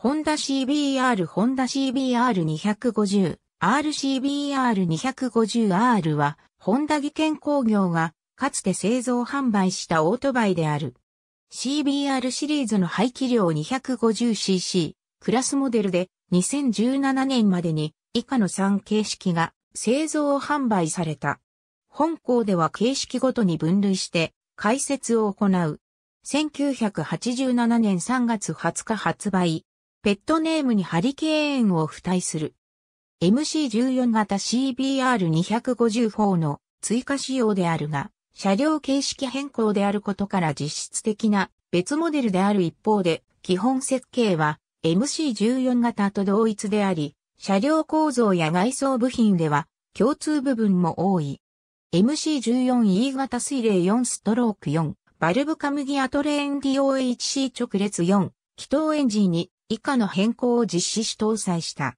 ホンダ CBR ホンダ CBR250 RCBR250R は、ホンダ技研工業が、かつて製造販売したオートバイである。CBR シリーズの排気量 250cc、クラスモデルで、2017年までに、以下の3形式が、製造販売された。本校では形式ごとに分類して、解説を行う。1987年3月20日発売、ペットネームにハリケーンを付帯する。MC14 型 CBR250 法の追加仕様であるが、車両形式変更であることから実質的な別モデルである一方で、基本設計は MC14 型と同一であり、車両構造や外装部品では共通部分も多い。MC14E 型水冷4ストローク4、バルブカムギアトレーン DOHC 直列4、気筒エンジン2、以下の変更を実施し搭載した。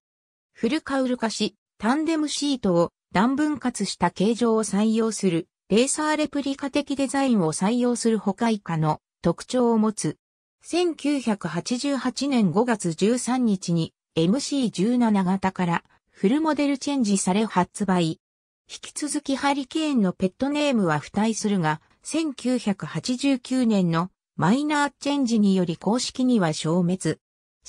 フルカウル化し、タンデムシートを段分割した形状を採用する、レーサーレプリカ的デザインを採用するほか以下の特徴を持つ。1988年5月13日に MC17 型からフルモデルチェンジされ発売。引き続きハリケーンのペットネームは付帯するが、1989年のマイナーチェンジにより公式には消滅。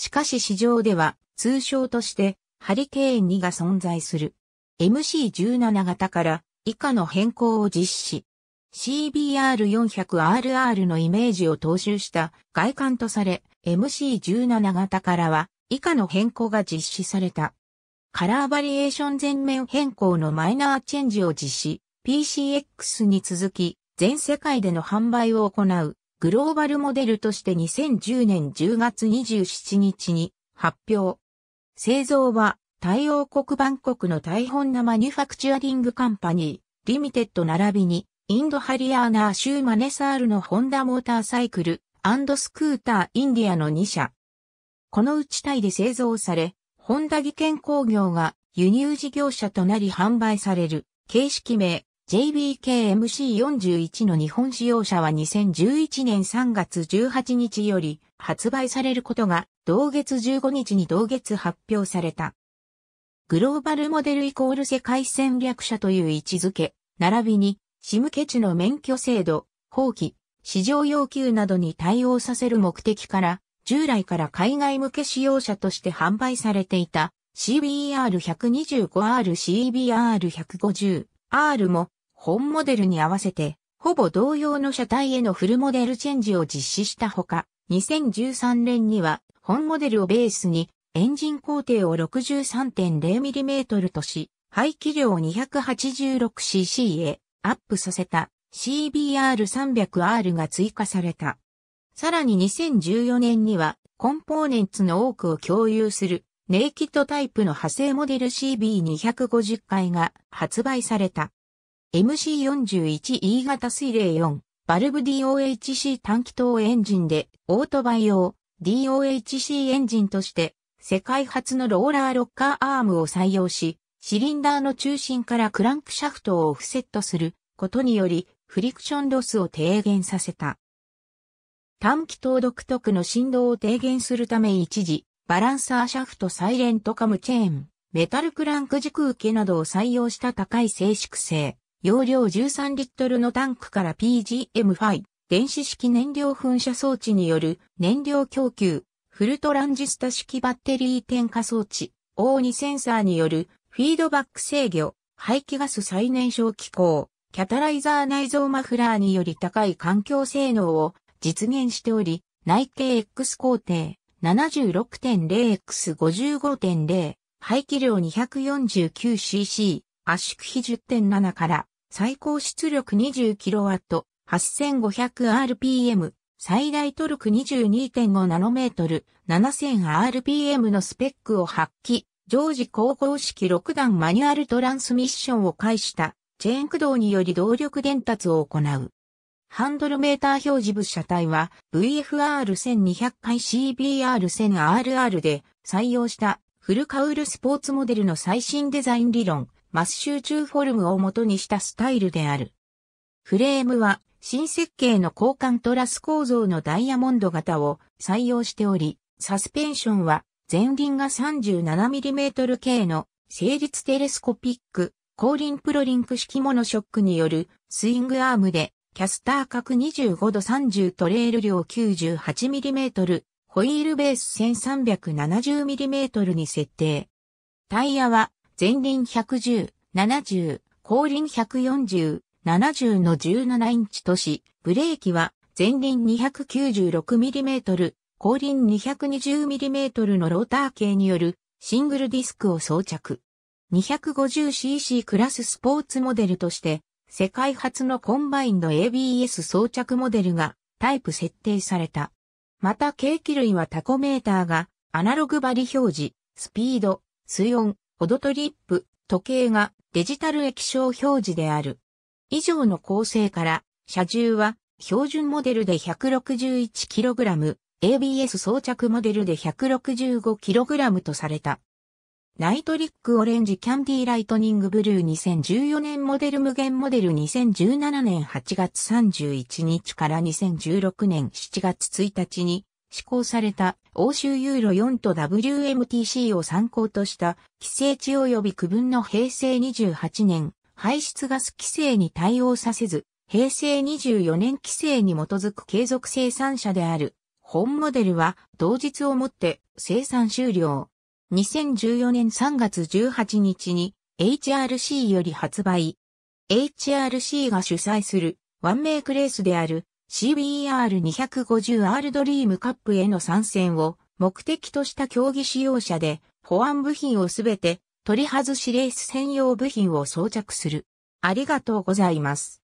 しかし市場では通称としてハリケーン2が存在する。MC17 型から以下の変更を実施。CBR400RR のイメージを踏襲した外観とされ、MC17 型からは以下の変更が実施された。カラーバリエーション全面変更のマイナーチェンジを実施、PCX に続き全世界での販売を行うグローバルモデルとして2010年10月27日に発表。製造は太陽国バンコクの大本なマニュファクチュアリングカンパニー、リミテッド並びに、インドハリアーナーーマネサールのホンダモーターサイクル、スクーターインディアの2社。このうちタイで製造され、ホンダ技研工業が輸入事業者となり販売される、形式名、JBKMC41 の日本使用者は2011年3月18日より発売されることが同月15日に同月発表された。グローバルモデルイコール世界戦略者という位置づけ、並びに、シムケチの免許制度、放棄、市場要求などに対応させる目的から、従来から海外向け使用者として販売されていた CBR125R、CBR150R も本モデルに合わせて、ほぼ同様の車体へのフルモデルチェンジを実施したほか、2013年には本モデルをベースにエンジン工程を 63.0mm とし、排気量 286cc へアップさせた CBR300R が追加された。さらに2014年にはコンポーネンツの多くを共有するネイキッドタイプの派生モデル CB250 回が発売された。MC41E 型水冷4、バルブ DOHC 短気筒エンジンで、オートバイ用 DOHC エンジンとして、世界初のローラーロッカーアームを採用し、シリンダーの中心からクランクシャフトをオフセットすることにより、フリクションロスを低減させた。短気筒独特の振動を低減するため一時、バランサーシャフトサイレントカムチェーン、メタルクランク軸受けなどを採用した高い静粛性。容量13リットルのタンクから PGM5 電子式燃料噴射装置による燃料供給、フルトランジスタ式バッテリー点火装置、O2 センサーによるフィードバック制御、排気ガス最燃焼機構、キャタライザー内蔵マフラーにより高い環境性能を実現しており、内径 X 工程 76.0x55.0 排気量 249cc 圧縮比10.7から最高出力 20kW8500rpm、最大トルク 22.5nm、7000rpm のスペックを発揮、常時高校式6段マニュアルトランスミッションを介したチェーン駆動により動力伝達を行う。ハンドルメーター表示部車体は VFR1200 回 CBR1000RR で採用したフルカウルスポーツモデルの最新デザイン理論マス集中フォルムを元にしたスタイルである。フレームは新設計の交換トラス構造のダイヤモンド型を採用しており、サスペンションは前輪が 37mm 系の成立テレスコピック、後輪プロリンク式モノショックによるスイングアームで、キャスター角25度30トレール量 98mm、ホイールベース 1370mm に設定。タイヤは前輪110、70、後輪140、70の17インチとし、ブレーキは前輪 296mm、後輪 220mm のローター系によるシングルディスクを装着。250cc クラススポーツモデルとして、世界初のコンバインド ABS 装着モデルがタイプ設定された。また計器類はタコメーターがアナログバリ表示、スピード、水温、ポドトリップ、時計がデジタル液晶表示である。以上の構成から、車重は標準モデルで 161kg、ABS 装着モデルで 165kg とされた。ナイトリックオレンジキャンディーライトニングブルー2014年モデル無限モデル2017年8月31日から2016年7月1日に施行された欧州ユーロ4と WMTC を参考とした規制値及び区分の平成28年排出ガス規制に対応させず、平成24年規制に基づく継続生産者である本モデルは同日をもって生産終了。2014年3月18日に HRC より発売。HRC が主催するワンメイクレースである CBR250R ドリームカップへの参戦を目的とした競技使用者で、保安部品をすべて取り外しレース専用部品を装着する。ありがとうございます。